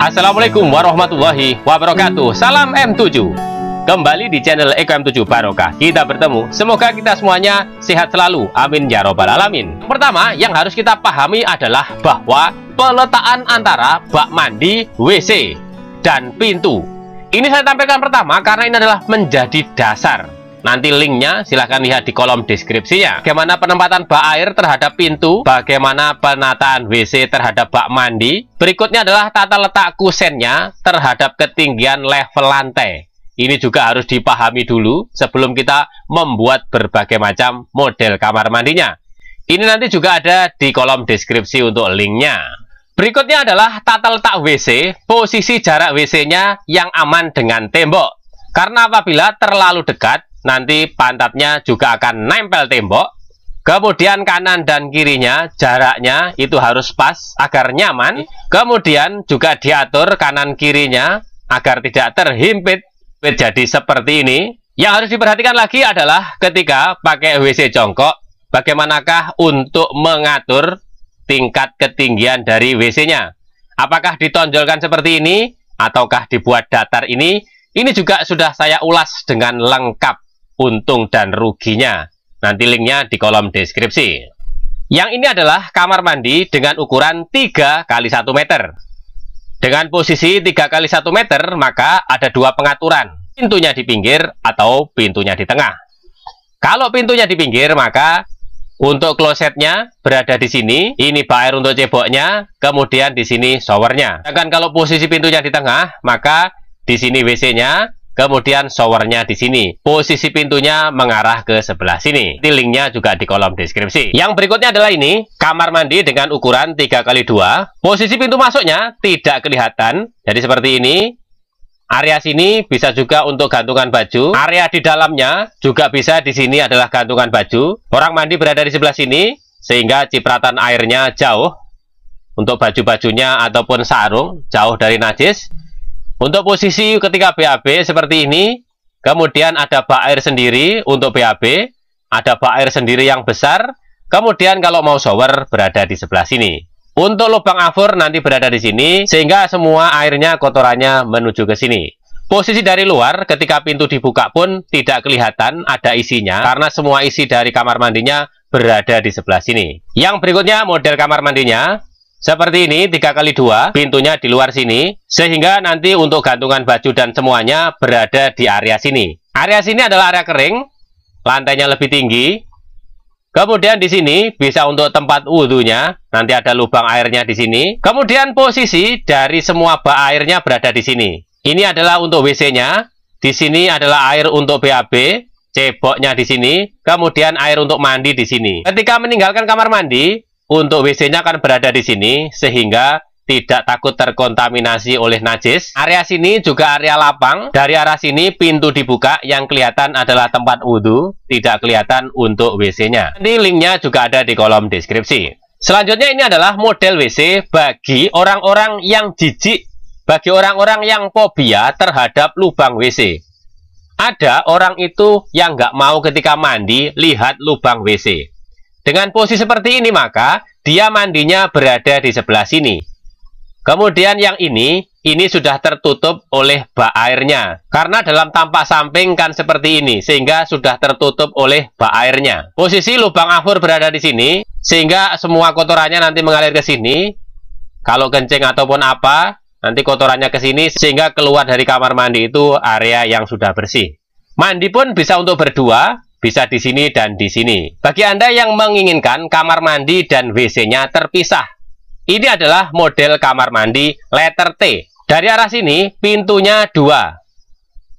Assalamualaikum warahmatullahi wabarakatuh Salam M7 Kembali di channel Eko M7 Barokah Kita bertemu Semoga kita semuanya sehat selalu Amin ya robbal alamin Pertama yang harus kita pahami adalah bahwa Peletaan antara bak mandi, WC, dan pintu Ini saya tampilkan pertama karena ini adalah menjadi dasar Nanti linknya silahkan lihat di kolom deskripsinya. Bagaimana penempatan bak air terhadap pintu, bagaimana penataan WC terhadap bak mandi. Berikutnya adalah tata letak kusennya terhadap ketinggian level lantai. Ini juga harus dipahami dulu sebelum kita membuat berbagai macam model kamar mandinya. Ini nanti juga ada di kolom deskripsi untuk linknya. Berikutnya adalah tata letak WC, posisi jarak WC-nya yang aman dengan tembok. Karena apabila terlalu dekat, nanti pantatnya juga akan nempel tembok. Kemudian kanan dan kirinya jaraknya itu harus pas agar nyaman. Kemudian juga diatur kanan kirinya agar tidak terhimpit. Jadi seperti ini. Yang harus diperhatikan lagi adalah ketika pakai WC jongkok, bagaimanakah untuk mengatur tingkat ketinggian dari WC-nya? Apakah ditonjolkan seperti ini ataukah dibuat datar ini? Ini juga sudah saya ulas dengan lengkap untung dan ruginya. Nanti linknya di kolom deskripsi. Yang ini adalah kamar mandi dengan ukuran 3 kali 1 meter. Dengan posisi 3 kali 1 meter, maka ada dua pengaturan. Pintunya di pinggir atau pintunya di tengah. Kalau pintunya di pinggir, maka untuk klosetnya berada di sini. Ini bak untuk ceboknya, kemudian di sini showernya. Sedangkan kalau posisi pintunya di tengah, maka di sini WC-nya, Kemudian showernya di sini. Posisi pintunya mengarah ke sebelah sini. Di linknya juga di kolom deskripsi. Yang berikutnya adalah ini, kamar mandi dengan ukuran 3x2. Posisi pintu masuknya tidak kelihatan. Jadi seperti ini. Area sini bisa juga untuk gantungan baju. Area di dalamnya juga bisa di sini adalah gantungan baju. Orang mandi berada di sebelah sini, sehingga cipratan airnya jauh. Untuk baju-bajunya ataupun sarung, jauh dari najis. Untuk posisi ketika BAB seperti ini, kemudian ada bak air sendiri untuk BAB, ada bak air sendiri yang besar, kemudian kalau mau shower berada di sebelah sini. Untuk lubang afur nanti berada di sini, sehingga semua airnya kotorannya menuju ke sini. Posisi dari luar ketika pintu dibuka pun tidak kelihatan ada isinya, karena semua isi dari kamar mandinya berada di sebelah sini. Yang berikutnya model kamar mandinya, seperti ini, tiga kali dua pintunya di luar sini, sehingga nanti untuk gantungan baju dan semuanya berada di area sini. Area sini adalah area kering, lantainya lebih tinggi. Kemudian di sini bisa untuk tempat wudhunya, nanti ada lubang airnya di sini. Kemudian posisi dari semua bak airnya berada di sini. Ini adalah untuk WC-nya, di sini adalah air untuk BAB, ceboknya di sini, kemudian air untuk mandi di sini. Ketika meninggalkan kamar mandi, untuk WC-nya kan berada di sini, sehingga tidak takut terkontaminasi oleh najis. Area sini juga area lapang. Dari arah sini pintu dibuka, yang kelihatan adalah tempat wudhu, tidak kelihatan untuk WC-nya. Nanti linknya juga ada di kolom deskripsi. Selanjutnya ini adalah model WC bagi orang-orang yang jijik, bagi orang-orang yang fobia terhadap lubang WC. Ada orang itu yang nggak mau ketika mandi lihat lubang WC. Dengan posisi seperti ini maka dia mandinya berada di sebelah sini. Kemudian yang ini, ini sudah tertutup oleh bak airnya. Karena dalam tampak samping kan seperti ini, sehingga sudah tertutup oleh bak airnya. Posisi lubang afur berada di sini, sehingga semua kotorannya nanti mengalir ke sini. Kalau kencing ataupun apa, nanti kotorannya ke sini, sehingga keluar dari kamar mandi itu area yang sudah bersih. Mandi pun bisa untuk berdua, bisa di sini dan di sini. Bagi Anda yang menginginkan kamar mandi dan WC-nya terpisah, ini adalah model kamar mandi letter T. Dari arah sini, pintunya dua.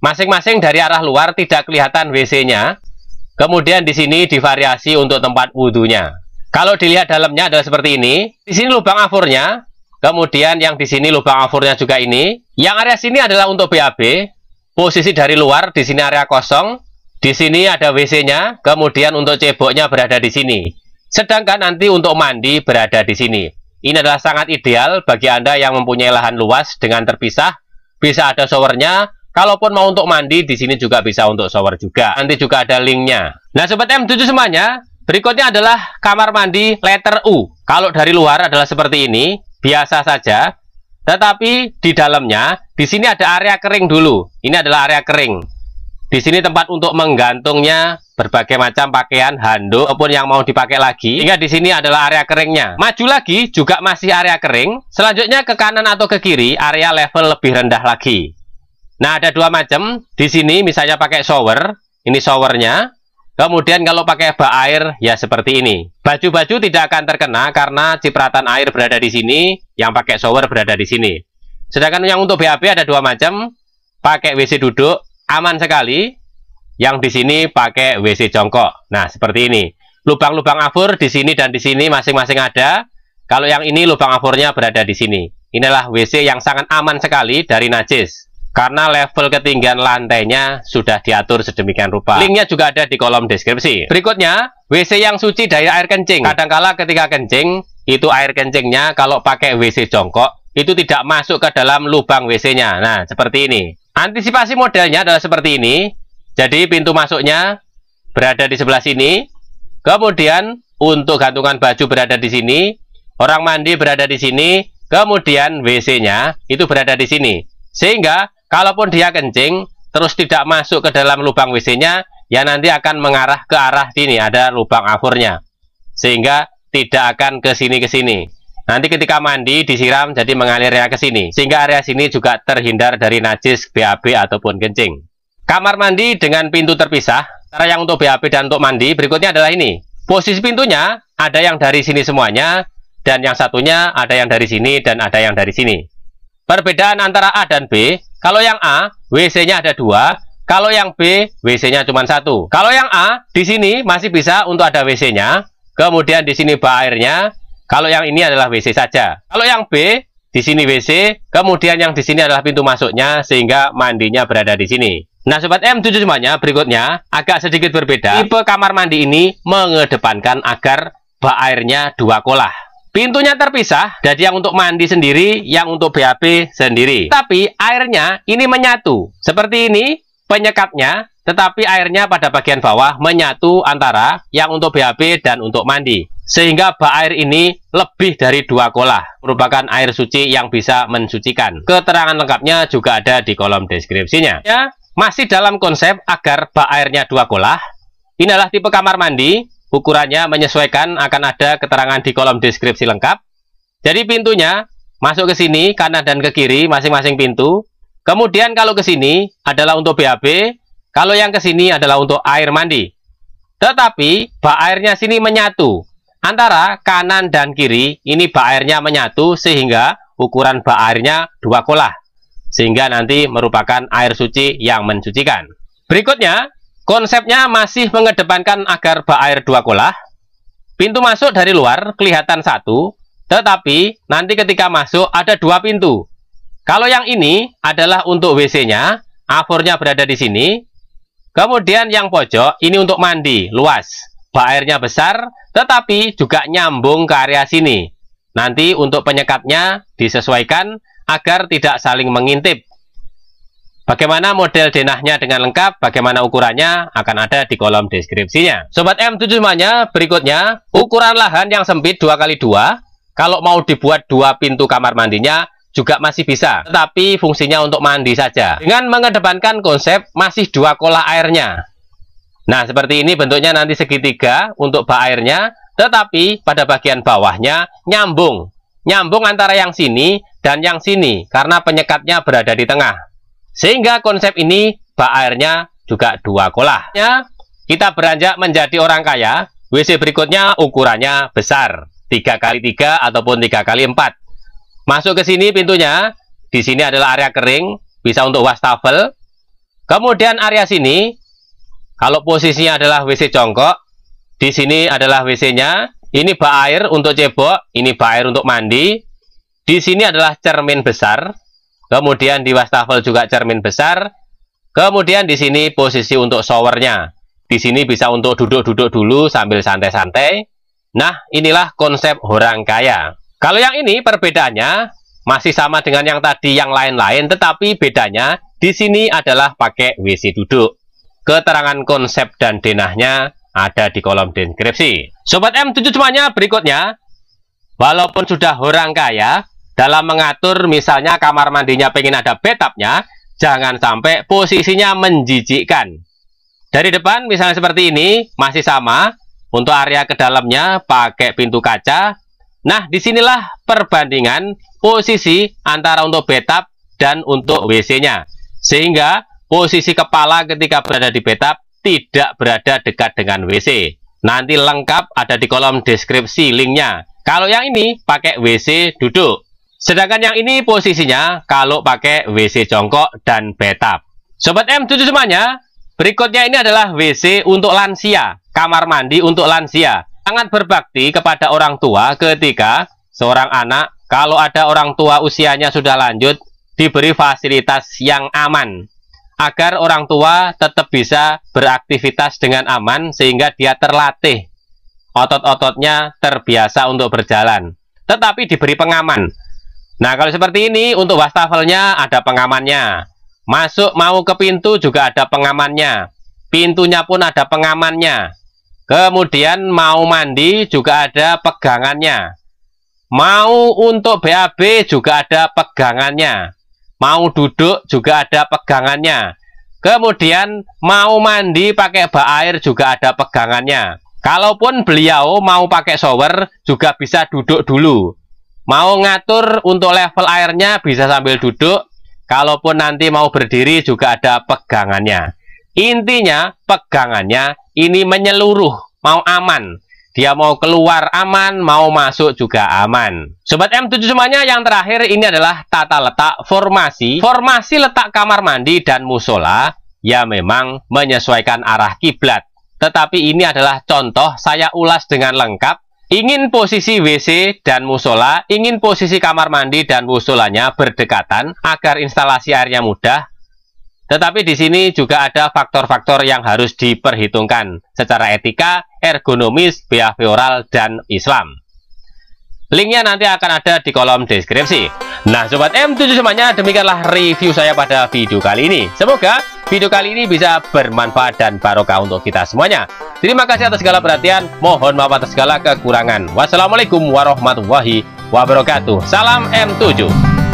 Masing-masing dari arah luar tidak kelihatan WC-nya. Kemudian di sini divariasi untuk tempat wudhunya. Kalau dilihat dalamnya adalah seperti ini. Di sini lubang afurnya. Kemudian yang di sini lubang afurnya juga ini. Yang area sini adalah untuk BAB. Posisi dari luar, di sini area kosong. Di sini ada WC-nya, kemudian untuk ceboknya berada di sini. Sedangkan nanti untuk mandi berada di sini. Ini adalah sangat ideal bagi Anda yang mempunyai lahan luas dengan terpisah. Bisa ada showernya, kalaupun mau untuk mandi di sini juga bisa untuk shower juga. Nanti juga ada linknya. Nah Sobat M7 semuanya, berikutnya adalah kamar mandi letter U. Kalau dari luar adalah seperti ini, biasa saja. Tetapi di dalamnya, di sini ada area kering dulu. Ini adalah area kering. Di sini tempat untuk menggantungnya berbagai macam pakaian, handuk ataupun yang mau dipakai lagi. Hingga di sini adalah area keringnya. Maju lagi juga masih area kering. Selanjutnya ke kanan atau ke kiri area level lebih rendah lagi. Nah, ada dua macam. Di sini misalnya pakai shower, ini showernya. Kemudian kalau pakai bak air, ya seperti ini. Baju-baju tidak akan terkena karena cipratan air berada di sini, yang pakai shower berada di sini. Sedangkan yang untuk BAB ada dua macam. Pakai WC duduk aman sekali. Yang di sini pakai WC jongkok. Nah, seperti ini. Lubang-lubang afur di sini dan di sini masing-masing ada. Kalau yang ini lubang afurnya berada di sini. Inilah WC yang sangat aman sekali dari najis. Karena level ketinggian lantainya sudah diatur sedemikian rupa. Linknya juga ada di kolom deskripsi. Berikutnya, WC yang suci dari air kencing. Kadangkala ketika kencing, itu air kencingnya kalau pakai WC jongkok, itu tidak masuk ke dalam lubang WC-nya. Nah, seperti ini. Antisipasi modelnya adalah seperti ini. Jadi pintu masuknya berada di sebelah sini. Kemudian untuk gantungan baju berada di sini. Orang mandi berada di sini. Kemudian WC-nya itu berada di sini. Sehingga kalaupun dia kencing terus tidak masuk ke dalam lubang WC-nya, ya nanti akan mengarah ke arah sini, ada lubang afurnya. Sehingga tidak akan ke sini-ke sini. Nanti ketika mandi disiram jadi mengalirnya ke sini, sehingga area sini juga terhindar dari najis BAB ataupun kencing. Kamar mandi dengan pintu terpisah, cara yang untuk BAB dan untuk mandi berikutnya adalah ini. Posisi pintunya ada yang dari sini semuanya, dan yang satunya ada yang dari sini dan ada yang dari sini. Perbedaan antara A dan B, kalau yang A, WC-nya ada dua, kalau yang B, WC-nya cuma satu. Kalau yang A, di sini masih bisa untuk ada WC-nya, kemudian di sini bak airnya, kalau yang ini adalah WC saja. Kalau yang B, di sini WC, kemudian yang di sini adalah pintu masuknya sehingga mandinya berada di sini. Nah Sobat M7 semuanya, berikutnya agak sedikit berbeda. Tipe kamar mandi ini mengedepankan agar bak airnya dua kolah. Pintunya terpisah, jadi yang untuk mandi sendiri, yang untuk BAP sendiri. Tapi airnya ini menyatu. Seperti ini, penyekatnya tetapi airnya pada bagian bawah menyatu antara yang untuk BHP dan untuk mandi. Sehingga bak air ini lebih dari dua kolah, merupakan air suci yang bisa mensucikan. Keterangan lengkapnya juga ada di kolom deskripsinya. Ya, masih dalam konsep agar bak airnya dua kolah, inilah tipe kamar mandi, ukurannya menyesuaikan akan ada keterangan di kolom deskripsi lengkap. Jadi pintunya masuk ke sini, kanan dan ke kiri, masing-masing pintu. Kemudian kalau ke sini adalah untuk BAB, kalau yang ke sini adalah untuk air mandi. Tetapi bak airnya sini menyatu. Antara kanan dan kiri ini bak airnya menyatu sehingga ukuran bak airnya dua kolah. Sehingga nanti merupakan air suci yang mensucikan. Berikutnya, konsepnya masih mengedepankan agar bak air dua kolah. Pintu masuk dari luar kelihatan satu, tetapi nanti ketika masuk ada dua pintu. Kalau yang ini adalah untuk WC-nya, afornya berada di sini, Kemudian yang pojok, ini untuk mandi, luas. Bak airnya besar, tetapi juga nyambung ke area sini. Nanti untuk penyekatnya disesuaikan agar tidak saling mengintip. Bagaimana model denahnya dengan lengkap, bagaimana ukurannya akan ada di kolom deskripsinya. Sobat M7 semuanya, berikutnya ukuran lahan yang sempit 2x2. Kalau mau dibuat dua pintu kamar mandinya, juga masih bisa, tetapi fungsinya untuk mandi saja. Dengan mengedepankan konsep masih dua kolah airnya. Nah, seperti ini bentuknya nanti segitiga untuk bak airnya, tetapi pada bagian bawahnya nyambung. Nyambung antara yang sini dan yang sini, karena penyekatnya berada di tengah. Sehingga konsep ini bak airnya juga dua kolah. Ya, kita beranjak menjadi orang kaya, WC berikutnya ukurannya besar, 3x3 ataupun 3x4. Masuk ke sini pintunya. Di sini adalah area kering, bisa untuk wastafel. Kemudian area sini, kalau posisinya adalah WC jongkok, di sini adalah WC-nya. Ini bak air untuk cebok, ini bak air untuk mandi. Di sini adalah cermin besar. Kemudian di wastafel juga cermin besar. Kemudian di sini posisi untuk showernya. Di sini bisa untuk duduk-duduk dulu sambil santai-santai. Nah, inilah konsep orang kaya. Kalau yang ini perbedaannya masih sama dengan yang tadi yang lain-lain, tetapi bedanya di sini adalah pakai WC duduk. Keterangan konsep dan denahnya ada di kolom deskripsi. Sobat M7 semuanya berikutnya, walaupun sudah orang kaya, dalam mengatur misalnya kamar mandinya pengen ada betapnya, jangan sampai posisinya menjijikkan. Dari depan misalnya seperti ini, masih sama. Untuk area ke dalamnya pakai pintu kaca, Nah, disinilah perbandingan posisi antara untuk betap dan untuk WC-nya. Sehingga posisi kepala ketika berada di betap tidak berada dekat dengan WC. Nanti lengkap ada di kolom deskripsi linknya. Kalau yang ini pakai WC duduk. Sedangkan yang ini posisinya kalau pakai WC jongkok dan betap. Sobat M7 semuanya, berikutnya ini adalah WC untuk lansia, kamar mandi untuk lansia sangat berbakti kepada orang tua ketika seorang anak kalau ada orang tua usianya sudah lanjut diberi fasilitas yang aman agar orang tua tetap bisa beraktivitas dengan aman sehingga dia terlatih otot-ototnya terbiasa untuk berjalan tetapi diberi pengaman nah kalau seperti ini untuk wastafelnya ada pengamannya masuk mau ke pintu juga ada pengamannya pintunya pun ada pengamannya Kemudian mau mandi juga ada pegangannya. Mau untuk BAB juga ada pegangannya. Mau duduk juga ada pegangannya. Kemudian mau mandi pakai bak air juga ada pegangannya. Kalaupun beliau mau pakai shower juga bisa duduk dulu. Mau ngatur untuk level airnya bisa sambil duduk. Kalaupun nanti mau berdiri juga ada pegangannya. Intinya pegangannya ini menyeluruh, mau aman. Dia mau keluar aman, mau masuk juga aman. Sobat M7 semuanya, yang terakhir ini adalah tata letak formasi. Formasi letak kamar mandi dan musola ya memang menyesuaikan arah kiblat. Tetapi ini adalah contoh saya ulas dengan lengkap. Ingin posisi WC dan musola, ingin posisi kamar mandi dan musolanya berdekatan agar instalasi airnya mudah, tetapi di sini juga ada faktor-faktor yang harus diperhitungkan secara etika, ergonomis, behavioral, dan Islam. Linknya nanti akan ada di kolom deskripsi. Nah Sobat M7 semuanya, demikianlah review saya pada video kali ini. Semoga video kali ini bisa bermanfaat dan barokah untuk kita semuanya. Terima kasih atas segala perhatian, mohon maaf atas segala kekurangan. Wassalamualaikum warahmatullahi wabarakatuh. Salam M7.